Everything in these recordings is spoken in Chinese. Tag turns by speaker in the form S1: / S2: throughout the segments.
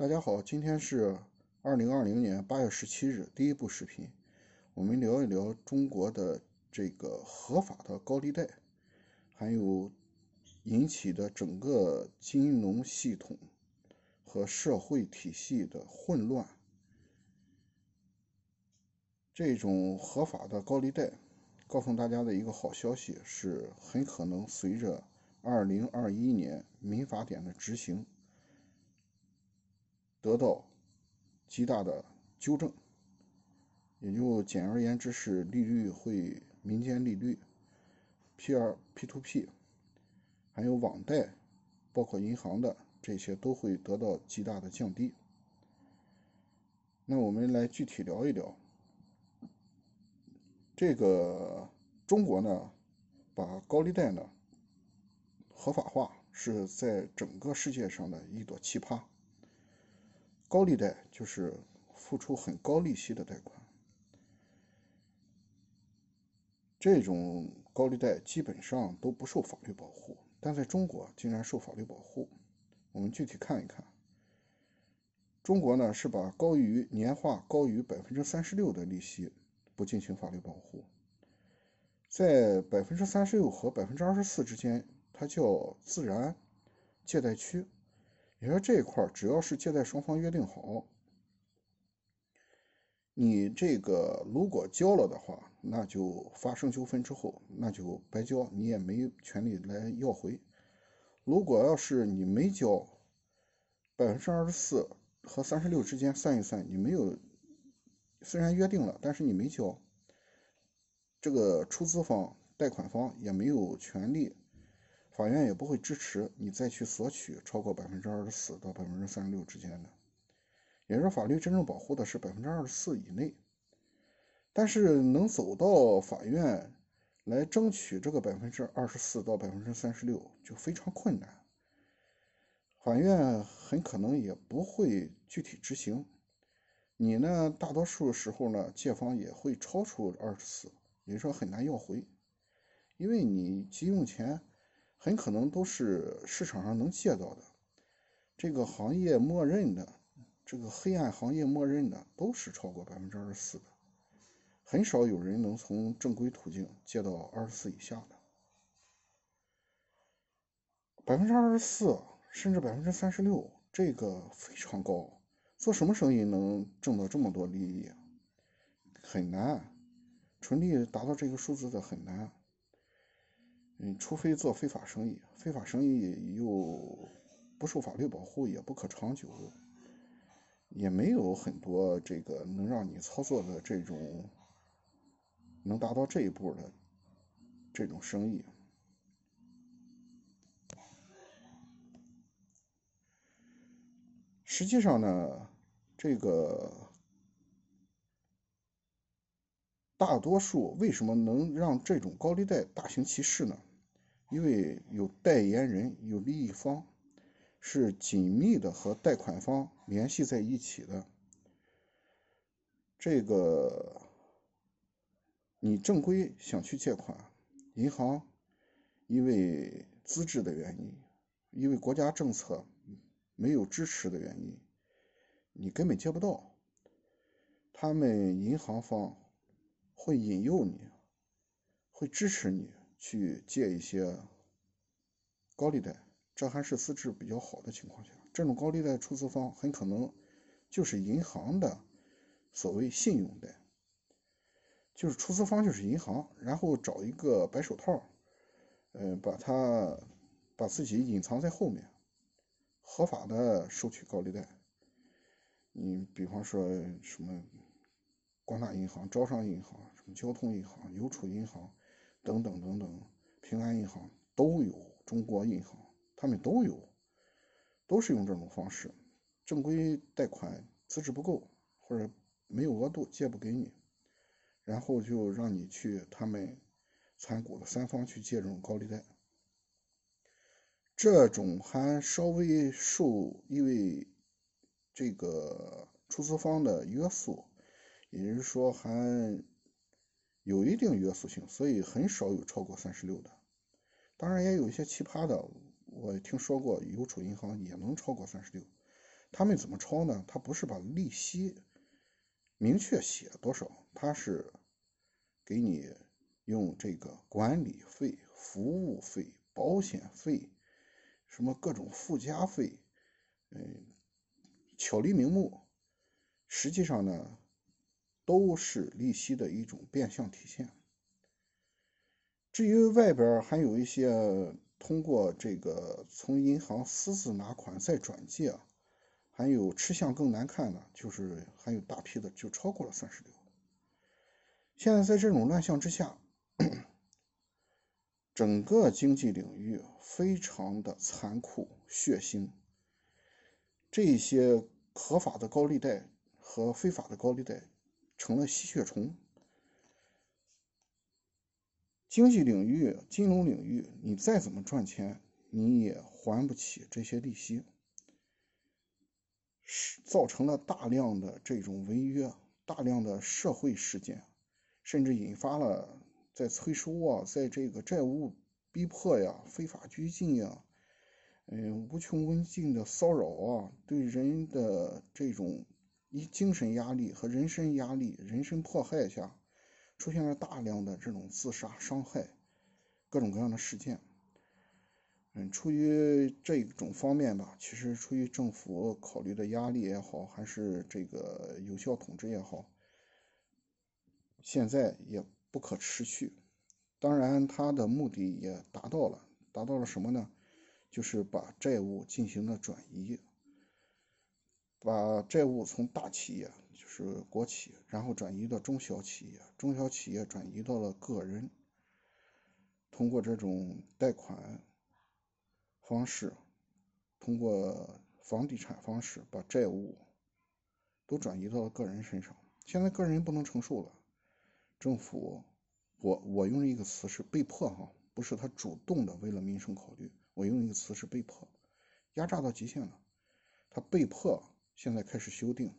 S1: 大家好，今天是二零二零年八月十七日，第一部视频，我们聊一聊中国的这个合法的高利贷，还有引起的整个金融系统和社会体系的混乱。这种合法的高利贷，告诉大家的一个好消息是，很可能随着二零二一年民法典的执行。得到极大的纠正，也就简而言之是利率会民间利率、P 二 P、to P，还有网贷，包括银行的这些都会得到极大的降低。那我们来具体聊一聊，这个中国呢，把高利贷呢合法化，是在整个世界上的一朵奇葩。高利贷就是付出很高利息的贷款，这种高利贷基本上都不受法律保护，但在中国竟然受法律保护。我们具体看一看，中国呢是把高于年化高于百分之三十六的利息不进行法律保护，在百分之三十六和百分之二十四之间，它叫自然借贷区。你说这一块只要是借贷双方约定好，你这个如果交了的话，那就发生纠纷之后，那就白交，你也没权利来要回。如果要是你没交，百分之二十四和三十六之间算一算，你没有，虽然约定了，但是你没交，这个出资方、贷款方也没有权利。法院也不会支持你再去索取超过百分之二十四到百分之三十六之间的，也就是说，法律真正保护的是百分之二十四以内。但是能走到法院来争取这个百分之二十四到百分之三十六就非常困难，法院很可能也不会具体执行。你呢，大多数时候呢，借方也会超出二十四，也就是说很难要回，因为你急用钱。很可能都是市场上能借到的，这个行业默认的，这个黑暗行业默认的都是超过百分之二十四的，很少有人能从正规途径借到二十四以下的。百分之二十四甚至百分之三十六，这个非常高，做什么生意能挣到这么多利益？很难，纯利达到这个数字的很难。嗯，除非做非法生意，非法生意又不受法律保护，也不可长久，也没有很多这个能让你操作的这种能达到这一步的这种生意。实际上呢，这个大多数为什么能让这种高利贷大行其事呢？因为有代言人，有利益方，是紧密的和贷款方联系在一起的。这个，你正规想去借款，银行因为资质的原因，因为国家政策没有支持的原因，你根本借不到。他们银行方会引诱你，会支持你。去借一些高利贷，这还是资质比较好的情况下，这种高利贷出资方很可能就是银行的所谓信用贷，就是出资方就是银行，然后找一个白手套，呃，把他把自己隐藏在后面，合法的收取高利贷。你比方说什么光大银行、招商银行、什么交通银行、邮储银行。等等等等，平安银行都有，中国银行他们都有，都是用这种方式。正规贷款资质不够或者没有额度借不给你，然后就让你去他们参股的三方去借这种高利贷，这种还稍微受因为这个出资方的约束，也就是说还。有一定约束性，所以很少有超过三十六的。当然也有一些奇葩的，我听说过邮储银行也能超过三十六。他们怎么超呢？他不是把利息明确写多少，他是给你用这个管理费、服务费、保险费、什么各种附加费，嗯，巧立名目，实际上呢？都是利息的一种变相体现。至于外边还有一些通过这个从银行私自拿款再转借，还有吃相更难看的，就是还有大批的就超过了三十六。现在在这种乱象之下，整个经济领域非常的残酷血腥。这些合法的高利贷和非法的高利贷。成了吸血虫。经济领域、金融领域，你再怎么赚钱，你也还不起这些利息，是造成了大量的这种违约，大量的社会事件，甚至引发了在催收啊，在这个债务逼迫呀、非法拘禁呀、嗯、无穷无尽的骚扰啊，对人的这种。一精神压力和人身压力、人身迫害下，出现了大量的这种自杀伤害，各种各样的事件。嗯，出于这种方面吧，其实出于政府考虑的压力也好，还是这个有效统治也好，现在也不可持续。当然，他的目的也达到了，达到了什么呢？就是把债务进行了转移。把债务从大企业，就是国企，然后转移到中小企业，中小企业转移到了个人，通过这种贷款方式，通过房地产方式，把债务都转移到了个人身上。现在个人不能承受了，政府，我我用一个词是被迫哈，不是他主动的为了民生考虑，我用一个词是被迫，压榨到极限了，他被迫。现在开始修订，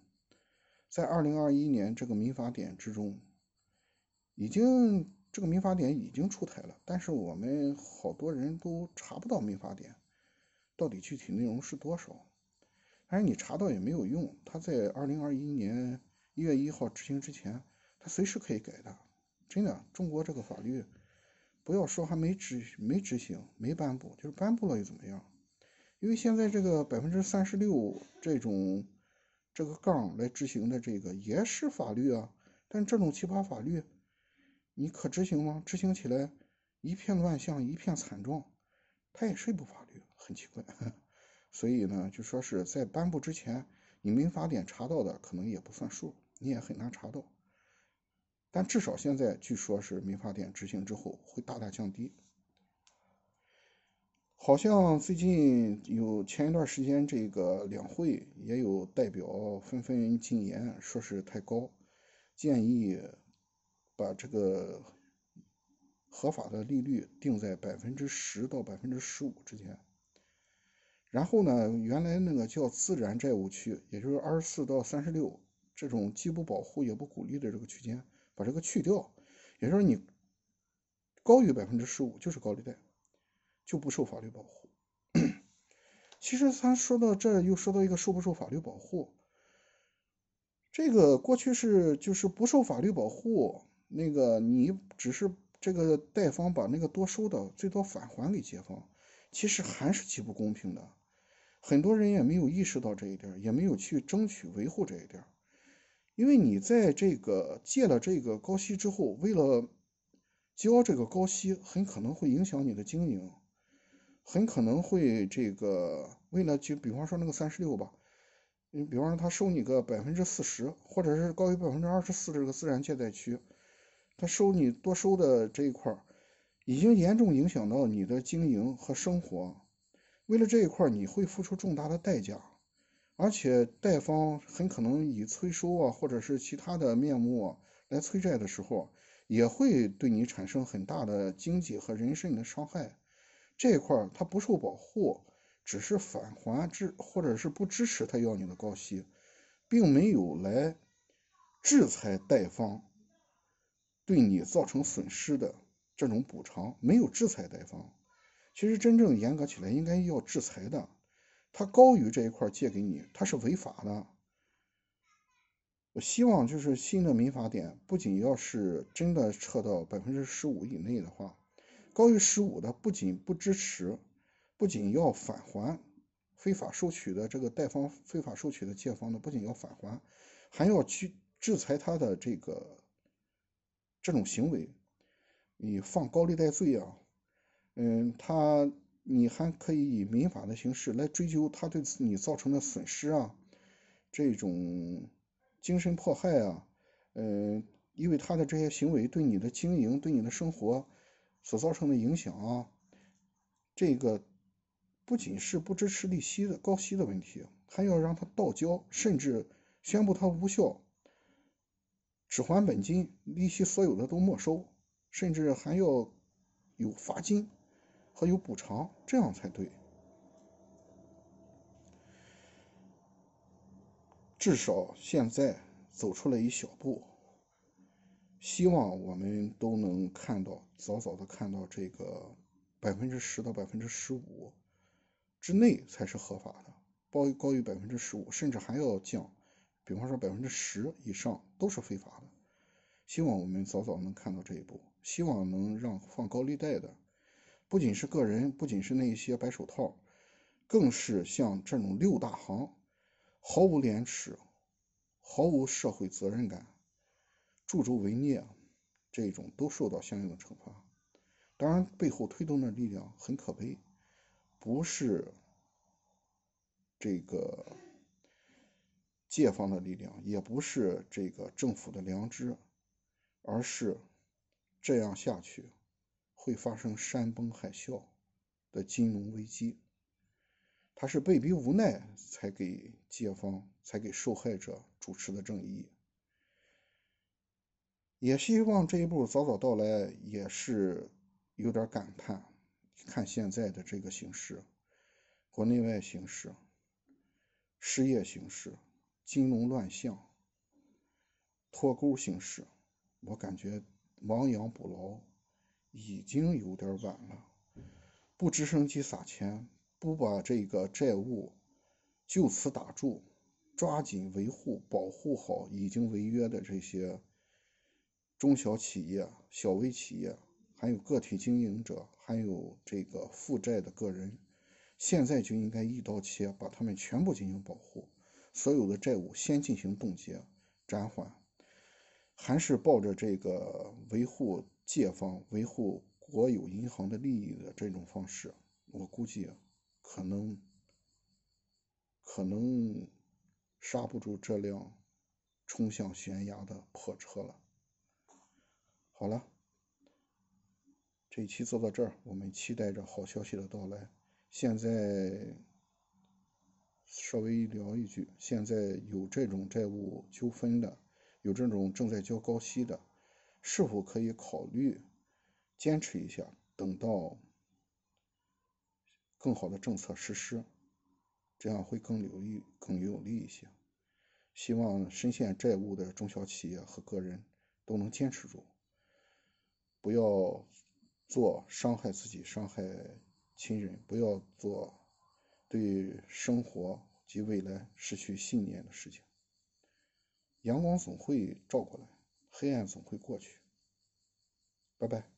S1: 在二零二一年这个民法典之中，已经这个民法典已经出台了，但是我们好多人都查不到民法典到底具体内容是多少，但是你查到也没有用，它在二零二一年一月一号执行之前，它随时可以改的，真的，中国这个法律，不要说还没执没执行没颁布，就是颁布了又怎么样？因为现在这个百分之三十六这种这个杠来执行的这个也是法律啊，但这种奇葩法律，你可执行吗？执行起来一片乱象，一片惨状，它也是不法律，很奇怪。所以呢，就说是在颁布之前，你民法典查到的可能也不算数，你也很难查到。但至少现在据说，是民法典执行之后会大大降低。好像最近有前一段时间，这个两会也有代表纷纷进言，说是太高，建议把这个合法的利率定在百分之十到百分之十五之间。然后呢，原来那个叫自然债务区，也就是二十四到三十六这种既不保护也不鼓励的这个区间，把这个去掉，也就是你高于百分之十五就是高利贷。就不受法律保护。其实他说到这，又说到一个受不受法律保护。这个过去是就是不受法律保护，那个你只是这个贷方把那个多收的最多返还给借方，其实还是极不公平的。很多人也没有意识到这一点，也没有去争取维护这一点。因为你在这个借了这个高息之后，为了交这个高息，很可能会影响你的经营。很可能会这个为了就比方说那个三十六吧，你比方说他收你个百分之四十，或者是高于百分之二十四这个自然借贷区，他收你多收的这一块，已经严重影响到你的经营和生活。为了这一块，你会付出重大的代价，而且贷方很可能以催收啊，或者是其他的面目啊，来催债的时候，也会对你产生很大的经济和人身的伤害。这一块它不受保护，只是返还支或者是不支持他要你的高息，并没有来制裁贷方对你造成损失的这种补偿，没有制裁贷方。其实真正严格起来应该要制裁的，他高于这一块借给你他是违法的。我希望就是新的民法典不仅要是真的撤到百分之十五以内的话。高于十五的不仅不支持，不仅要返还非法收取的这个贷方非法收取的借方呢，不仅要返还，还要去制裁他的这个这种行为，你放高利贷罪啊，嗯，他你还可以以民法的形式来追究他对你造成的损失啊，这种精神迫害啊，嗯，因为他的这些行为对你的经营对你的生活。所造成的影响啊，这个不仅是不支持利息的高息的问题，还要让他倒交，甚至宣布他无效，只还本金，利息所有的都没收，甚至还要有罚金和有补偿，这样才对。至少现在走出了一小步。希望我们都能看到，早早的看到这个百分之十到百分之十五之内才是合法的，高于高于百分之十五，甚至还要降，比方说百分之十以上都是非法的。希望我们早早能看到这一步，希望能让放高利贷的，不仅是个人，不仅是那些白手套，更是像这种六大行，毫无廉耻，毫无社会责任感。助纣为虐这种都受到相应的惩罚。当然，背后推动的力量很可悲，不是这个借方的力量，也不是这个政府的良知，而是这样下去会发生山崩海啸的金融危机。他是被逼无奈才给借方、才给受害者主持的正义。也希望这一步早早到来，也是有点感叹。看现在的这个形势，国内外形势、失业形势、金融乱象、脱钩形势，我感觉亡羊补牢已经有点晚了。不直升机撒钱，不把这个债务就此打住，抓紧维护、保护好已经违约的这些。中小企业、小微企业，还有个体经营者，还有这个负债的个人，现在就应该一刀切，把他们全部进行保护，所有的债务先进行冻结、暂缓。还是抱着这个维护借方、维护国有银行的利益的这种方式，我估计可能可能刹不住这辆冲向悬崖的破车了。好了，这一期做到这儿，我们期待着好消息的到来。现在稍微聊一句：现在有这种债务纠纷的，有这种正在交高息的，是否可以考虑坚持一下，等到更好的政策实施，这样会更有利、更有利一些。希望深陷债务的中小企业和个人都能坚持住。不要做伤害自己、伤害亲人；不要做对生活及未来失去信念的事情。阳光总会照过来，黑暗总会过去。拜拜。